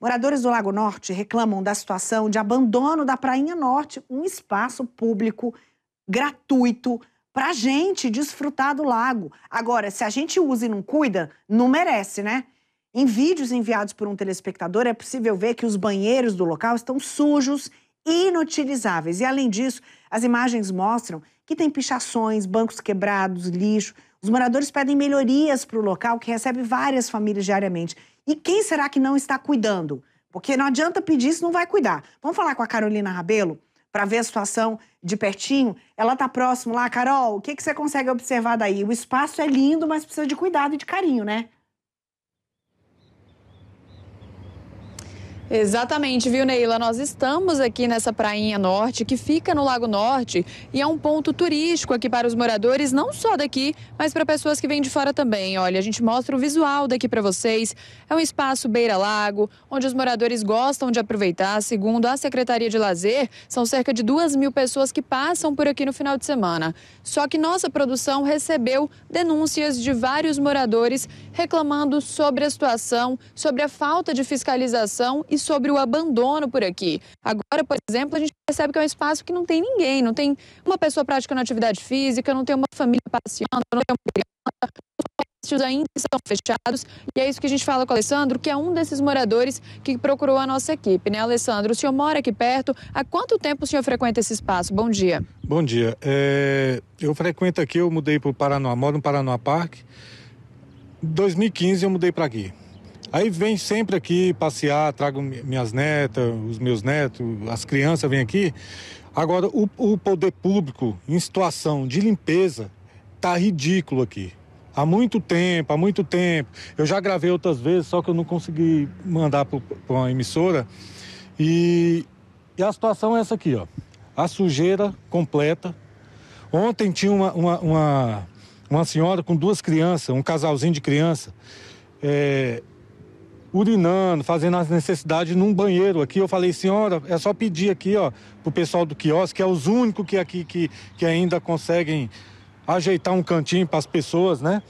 Moradores do Lago Norte reclamam da situação de abandono da Prainha Norte, um espaço público gratuito para gente desfrutar do lago. Agora, se a gente usa e não cuida, não merece, né? Em vídeos enviados por um telespectador, é possível ver que os banheiros do local estão sujos inutilizáveis. E, além disso, as imagens mostram que tem pichações, bancos quebrados, lixo. Os moradores pedem melhorias para o local, que recebe várias famílias diariamente. E quem será que não está cuidando? Porque não adianta pedir se não vai cuidar. Vamos falar com a Carolina Rabelo para ver a situação de pertinho. Ela está próximo lá. Carol, o que, que você consegue observar daí? O espaço é lindo, mas precisa de cuidado e de carinho, né? Exatamente, viu, Neila? Nós estamos aqui nessa prainha norte que fica no Lago Norte e é um ponto turístico aqui para os moradores, não só daqui, mas para pessoas que vêm de fora também. Olha, a gente mostra o visual daqui para vocês. É um espaço beira-lago, onde os moradores gostam de aproveitar. Segundo a Secretaria de Lazer, são cerca de duas mil pessoas que passam por aqui no final de semana. Só que nossa produção recebeu denúncias de vários moradores reclamando sobre a situação, sobre a falta de fiscalização e sobre o abandono por aqui. Agora, por exemplo, a gente percebe que é um espaço que não tem ninguém, não tem uma pessoa praticando atividade física, não tem uma família passeando, não tem uma criança, os ainda estão fechados e é isso que a gente fala com o Alessandro, que é um desses moradores que procurou a nossa equipe, né? Alessandro, o senhor mora aqui perto, há quanto tempo o senhor frequenta esse espaço? Bom dia. Bom dia. É... eu frequento aqui, eu mudei para o Paraná, moro no Paraná Park. Em 2015 eu mudei para aqui. Aí vem sempre aqui passear, trago minhas netas, os meus netos, as crianças vêm aqui. Agora, o, o poder público, em situação de limpeza, tá ridículo aqui. Há muito tempo, há muito tempo. Eu já gravei outras vezes, só que eu não consegui mandar para uma emissora. E, e a situação é essa aqui, ó. A sujeira completa. Ontem tinha uma, uma, uma, uma senhora com duas crianças, um casalzinho de criança. É, urinando, fazendo as necessidades num banheiro aqui. Eu falei, senhora, é só pedir aqui, ó, pro pessoal do quiosque, que é os únicos que aqui que, que ainda conseguem ajeitar um cantinho para as pessoas, né?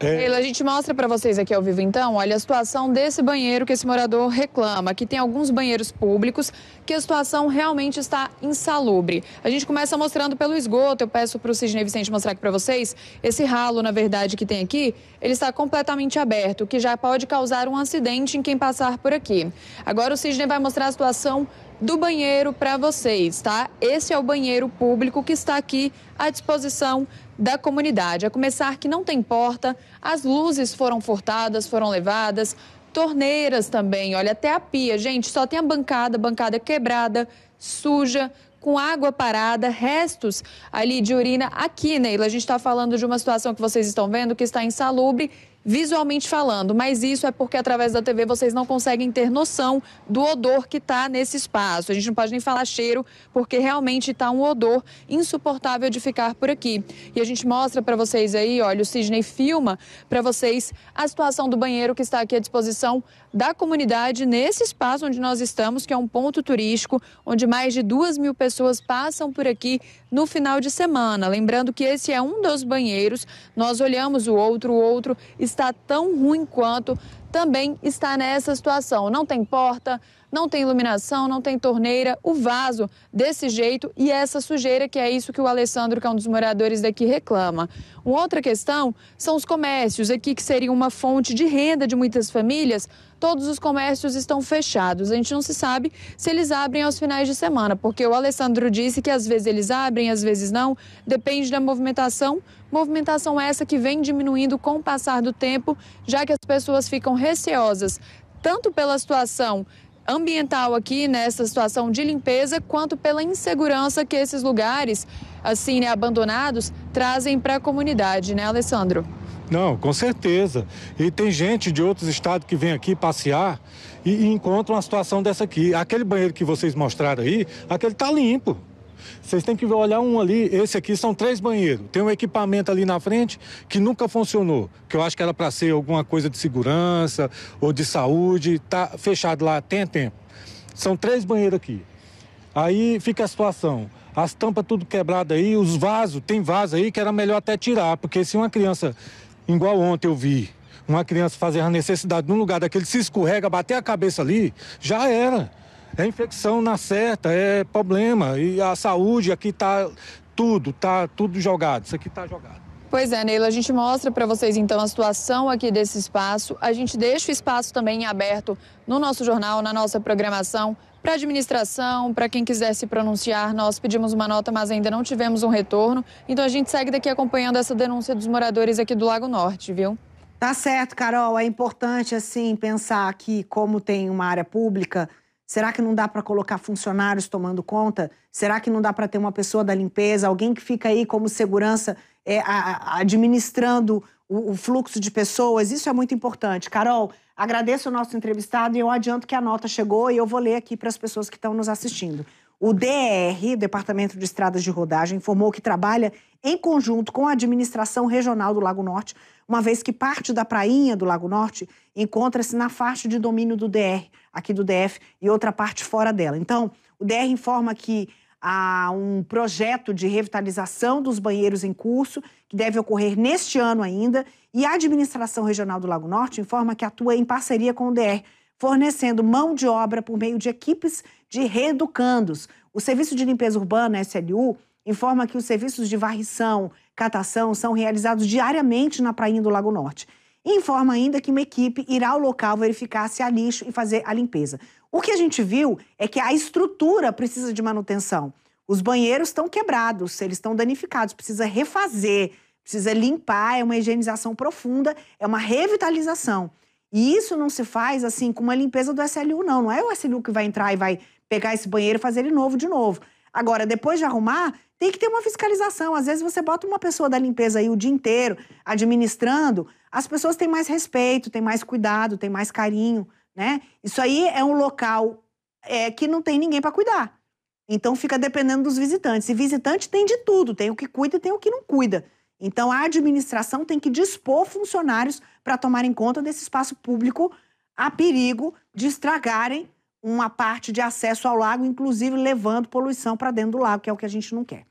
É... a gente mostra para vocês aqui ao vivo então, olha a situação desse banheiro que esse morador reclama, que tem alguns banheiros públicos que a situação realmente está insalubre. A gente começa mostrando pelo esgoto, eu peço para o Sidney Vicente mostrar aqui para vocês, esse ralo, na verdade, que tem aqui, ele está completamente aberto, que já pode causar um acidente em quem passar por aqui. Agora o Sidney vai mostrar a situação do banheiro para vocês, tá? Esse é o banheiro público que está aqui à disposição da comunidade. A começar que não tem porta, as luzes foram furtadas, foram levadas, torneiras também, olha, até a pia, gente, só tem a bancada, bancada quebrada, suja, com água parada, restos ali de urina aqui, Neila. A gente está falando de uma situação que vocês estão vendo que está insalubre visualmente falando, mas isso é porque através da TV vocês não conseguem ter noção do odor que está nesse espaço. A gente não pode nem falar cheiro, porque realmente está um odor insuportável de ficar por aqui. E a gente mostra para vocês aí, olha, o Sidney filma para vocês a situação do banheiro que está aqui à disposição da comunidade nesse espaço onde nós estamos, que é um ponto turístico, onde mais de duas mil pessoas passam por aqui no final de semana. Lembrando que esse é um dos banheiros, nós olhamos o outro, o outro está está tão ruim quanto também está nessa situação. Não tem porta, não tem iluminação, não tem torneira, o vaso desse jeito e essa sujeira, que é isso que o Alessandro, que é um dos moradores daqui, reclama. Uma outra questão são os comércios aqui, que seriam uma fonte de renda de muitas famílias. Todos os comércios estão fechados. A gente não se sabe se eles abrem aos finais de semana, porque o Alessandro disse que às vezes eles abrem, às vezes não, depende da movimentação. Movimentação essa que vem diminuindo com o passar do tempo, já que as pessoas ficam receosas, tanto pela situação ambiental aqui nessa situação de limpeza, quanto pela insegurança que esses lugares, assim, né, abandonados, trazem para a comunidade, né, Alessandro? Não, com certeza. E tem gente de outros estados que vem aqui passear e, e encontra uma situação dessa aqui. Aquele banheiro que vocês mostraram aí, aquele está limpo. Vocês têm que olhar um ali, esse aqui são três banheiros. Tem um equipamento ali na frente que nunca funcionou, que eu acho que era para ser alguma coisa de segurança ou de saúde. Tá fechado lá, tem tempo. São três banheiros aqui. Aí fica a situação. As tampas tudo quebrada aí, os vasos, tem vaso aí que era melhor até tirar, porque se uma criança, igual ontem eu vi, uma criança fazer a necessidade num lugar daquele, se escorrega, bater a cabeça ali, já era. É infecção na certa, é problema. E a saúde aqui tá tudo, tá tudo jogado. Isso aqui tá jogado. Pois é, Neila, a gente mostra para vocês então a situação aqui desse espaço. A gente deixa o espaço também aberto no nosso jornal, na nossa programação, para a administração, para quem quiser se pronunciar. Nós pedimos uma nota, mas ainda não tivemos um retorno. Então a gente segue daqui acompanhando essa denúncia dos moradores aqui do Lago Norte, viu? Tá certo, Carol. É importante, assim, pensar que, como tem uma área pública Será que não dá para colocar funcionários tomando conta? Será que não dá para ter uma pessoa da limpeza, alguém que fica aí como segurança é, a, a, administrando o, o, fluxo de pessoas? Isso é muito importante. Carol, agradeço o nosso entrevistado e eu adianto que a nota chegou e eu vou ler aqui para as pessoas que estão nos assistindo. O DR, Departamento de Estradas de Rodagem, informou que trabalha em conjunto com a administração regional do Lago Norte, uma vez que parte da prainha do Lago Norte encontra-se na faixa de domínio do DR, aqui do DF, e outra parte fora dela. Então, o DR informa que há um projeto de revitalização dos banheiros em curso, que deve ocorrer neste ano ainda, e a administração regional do Lago Norte informa que atua em parceria com o DR fornecendo mão de obra por meio de equipes de reeducandos. O Serviço de Limpeza Urbana, SLU, informa que os serviços de varrição, catação são realizados diariamente na prainha do Lago Norte. informa ainda que uma equipe irá ao local verificar se há lixo e fazer a limpeza. O que a gente viu é que a estrutura precisa de manutenção. Os banheiros estão quebrados, eles estão danificados, precisa refazer, precisa limpar, é uma higienização profunda, é uma revitalização. E isso não se faz assim com uma limpeza do SLU, não. Não é o SLU que vai entrar e vai pegar esse banheiro e fazer ele novo de novo. Agora, depois de arrumar, tem que ter uma fiscalização. Às vezes você bota uma pessoa da limpeza aí o dia inteiro administrando, as pessoas têm mais respeito, têm mais cuidado, têm mais carinho, né? Isso aí é um local é, que não tem ninguém para cuidar. Então fica dependendo dos visitantes. E visitante tem de tudo, tem o que cuida e tem o que não cuida. Então, a administração tem que dispor funcionários para tomarem conta desse espaço público a perigo de estragarem uma parte de acesso ao lago, inclusive levando poluição para dentro do lago, que é o que a gente não quer.